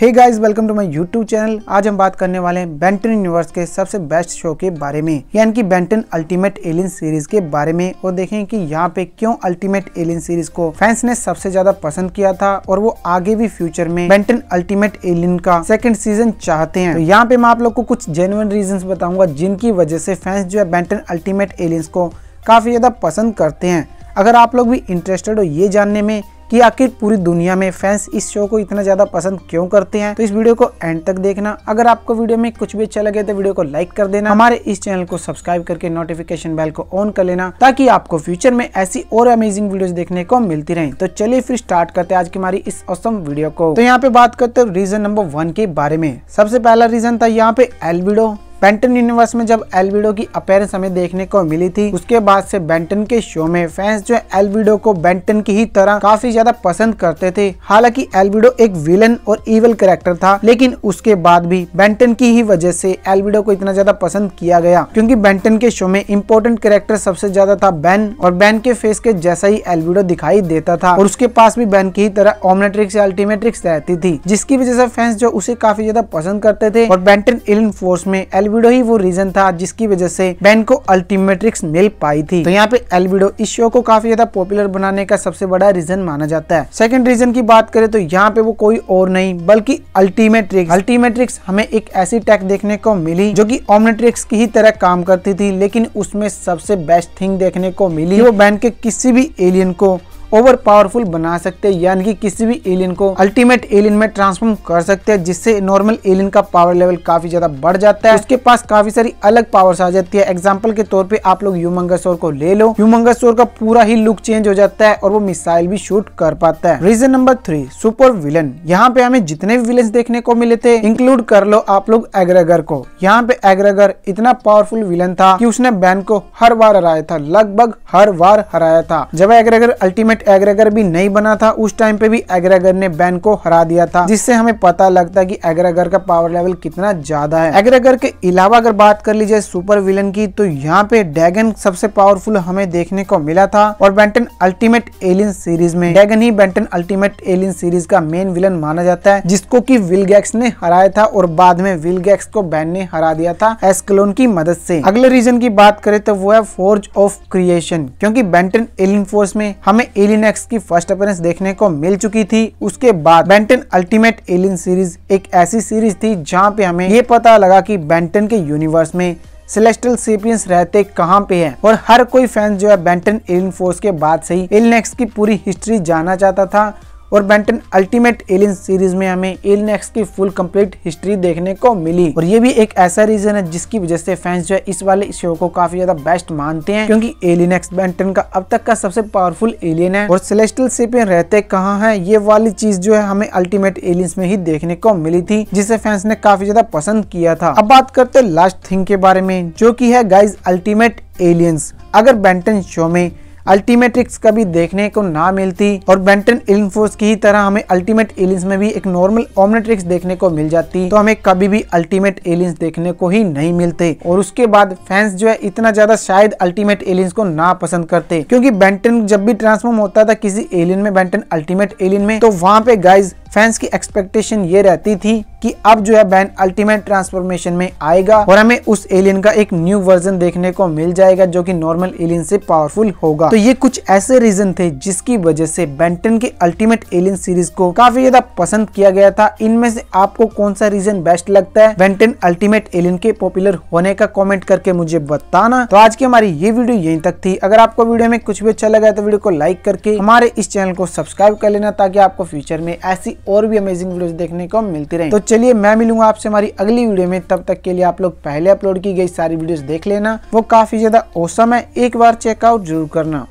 hey guys welcome to my YouTube channel आज हम बात करने वाले हैं बेंटन यूनिवर्स के सबसे बेस्ट शो के बारे में यानी कि बेंटन अल्टीमेट एलियन सीरीज के बारे में और देखें कि यहाँ पे क्यों अल्टीमेट एलियन सीरीज को फैंस ने सबसे ज्यादा पसंद किया था और वो आगे भी फ्यूचर में बेंटन अल्टीमेट एलियन का सेकेंड सीजन चाहते हैं तो यहाँ पे मैं आप लोग को कुछ जेनुअन रीजन बताऊंगा जिनकी वजह से फैंस जो है बेंटन अल्टीमेट एलियंस को काफी ज्यादा पसंद करते हैं अगर आप लोग भी इंटरेस्टेड हो ये जानने में कि आखिर पूरी दुनिया में फैंस इस शो को इतना ज़्यादा पसंद क्यों करते हैं तो इस वीडियो को एंड तक देखना अगर आपको वीडियो में कुछ भी अच्छा लगे तो वीडियो को लाइक कर देना हमारे इस चैनल को सब्सक्राइब करके नोटिफिकेशन बेल को ऑन कर लेना ताकि आपको फ्यूचर में ऐसी और अमेजिंग वीडियो देखने को मिलती रहे तो चलिए फिर स्टार्ट करते आज की हमारी इस औसम वीडियो को तो यहाँ पे बात करते रीजन नंबर वन के बारे में सबसे पहला रीजन था यहाँ पे एलबीडो बेंटन यूनिवर्स में जब एलविडो की अपेयरेंस हमें देखने को मिली थी उसके बाद से बेंटन के शो में फैंस जो एलविडो को बेंटन की ही तरह काफी ज्यादा पसंद करते थे हालांकि एलविडो एक विलन और इवल करेक्टर था लेकिन उसके बाद भी बेंटन की ही वजह से एलविडो को इतना ज्यादा पसंद किया गया क्योंकि बेंटन के शो में इंपॉर्टेंट करेक्टर सबसे ज्यादा था बैन और बैन के फेस के जैसा ही एलविडो दिखाई देता था और उसके पास भी बैन की ही तरह ओमनेट्रिक्स या अल्टीमेट्रिक्स रहती थी जिसकी वजह से फैंस जो उसे काफी ज्यादा पसंद करते थे और बेंटन इलन फोर्स में एल एलविडो ही वो रीजन था जिसकी वजह से बैन को अल्टीमेट्रिक्स मिल पाई थी तो यहाँ पे एलविडो इस शो को काफी ज्यादा पॉपुलर बनाने का सबसे बड़ा रीजन माना जाता है सेकंड रीजन की बात करें तो यहाँ पे वो कोई और नहीं बल्कि अल्टीमेट्रिक्स अल्टीमेट्रिक्स हमें एक ऐसी टैक देखने को मिली जो की ओमनेट्रिक्स की ही तरह काम करती थी लेकिन उसमें सबसे बेस्ट थिंग देखने को मिली वो बैन के किसी भी एलियन को ओवर पावरफुल बना सकते हैं यानी कि किसी भी एलियन को अल्टीमेट एलियन में ट्रांसफॉर्म कर सकते हैं जिससे नॉर्मल एलियन का पावर लेवल काफी ज्यादा बढ़ जाता है उसके पास काफी सारी अलग पावर्स आ जाती है एग्जाम्पल के तौर पर आप लोग ह्यूमंगसोर को ले लो ह्यूमंगसोर का पूरा ही लुक चेंज हो जाता है और वो मिसाइल भी शूट कर पाता है reason number three super villain यहाँ पे हमें जितने भी विलन देखने को मिले थे इंक्लूड कर लो आप लोग एग्रेगर को यहाँ पे एग्रेगर इतना पावरफुल विलन था कि उसने बैन को हर बार हराया था लगभग हर बार हराया था जब एग्रेगर अल्टीमेट बट एग्रेगर भी नहीं बना था उस टाइम पे भी एग्रेगर ने बैन को हरा दिया था जिससे हमें पता लगता है कि एग्रेगर का पावर लेवल कितना ज्यादा है एग्रेगर के अलावा अगर बात कर ली जाए सुपर विलन की तो यहाँ पे डैगन सबसे पावरफुल हमें देखने को मिला था और बैंटन अल्टीमेट एलियन सीरीज में डैगन ही बैंटन अल्टीमेट एलियन सीरीज का मेन विलन माना जाता है जिसको की विलगैक्स ने हराया था और बाद में विलगैक्स को बैन ने हरा दिया था एस्कलोन की मदद से अगले रीजन की बात करें तो वो है फोर्ज ऑफ क्रिएशन क्योंकि बैंटन एलियन फोर्स में हमें एलिनेक्स की फर्स्ट अपीरेंस देखने को मिल चुकी थी उसके बाद बेंटन अल्टीमेट एलियन सीरीज एक ऐसी सीरीज थी जहाँ पे हमें ये पता लगा की बेंटन के यूनिवर्स में सेलेस्टल सीपियंस रहते कहाँ पे हैं और हर कोई फैन जो है बेंटन एलियन फोर्स के बाद से ही एलिनेक्स की पूरी हिस्ट्री जानना चाहता था और बेंटन अल्टीमेट एलियन सीरीज में हमें एलियन एक्स की फुल कंप्लीट हिस्ट्री देखने को मिली और ये भी एक ऐसा रीजन है जिसकी वजह से फैंस जो है इस वाले शो को काफी ज्यादा बेस्ट मानते हैं क्योंकि एलियन एक्स बेंटन का अब तक का सबसे पावरफुल एलियन है और सेलेस्टल शिप रहते कहाँ है ये वाली चीज जो है हमें अल्टीमेट एलियंस में ही देखने को मिली थी जिसे फैंस ने काफी ज्यादा पसंद किया था अब बात करते लास्ट थिंग के बारे में जो की है गाइज अल्टीमेट एलियंस अगर बेंटन शो में अल्टीमेट रिक्स कभी देखने को ना मिलती और बेंटन इलिन की ही तरह हमें अल्टीमेट एलियंस में भी एक नॉर्मल ऑमनेट्रिक्स देखने को मिल जाती तो हमें कभी भी अल्टीमेट एलियंस देखने को ही नहीं मिलते और उसके बाद फैंस जो है इतना ज्यादा शायद अल्टीमेट एलियंस को ना पसंद करते क्योंकि बेंटन जब भी ट्रांसफॉर्म होता था किसी एलियन में बेंटन अल्टीमेट एलियन में तो वहाँ पे गाइज फैंस की एक्सपेक्टेशन ये रहती थी कि अब जो है बैन अल्टीमेट ट्रांसफॉर्मेशन में आएगा और हमें उस एलियन का एक न्यू वर्जन देखने को मिल जाएगा जो कि नॉर्मल एलियन से पावरफुल होगा तो ये कुछ ऐसे रीजन थे जिसकी वजह से बैंटन के अल्टीमेट एलियन सीरीज को काफी ज्यादा पसंद किया गया था इनमें से आपको कौन सा रीजन बेस्ट लगता है बैंटन अल्टीमेट एलियन के पॉपुलर होने का कॉमेंट करके मुझे बताना तो आज की हमारी ये वीडियो यही तक थी अगर आपको वीडियो में कुछ भी अच्छा लगा तो वीडियो को लाइक करके हमारे इस चैनल को सब्सक्राइब कर लेना ताकि आपको फ्यूचर में ऐसी और भी अमेजिंग वीडियोस देखने को मिलती रहे तो चलिए मैं मिलूंगा आपसे हमारी अगली वीडियो में तब तक के लिए आप लोग पहले अपलोड की गई सारी वीडियोस देख लेना वो काफी ज्यादा औसम है एक बार चेकआउट जरूर करना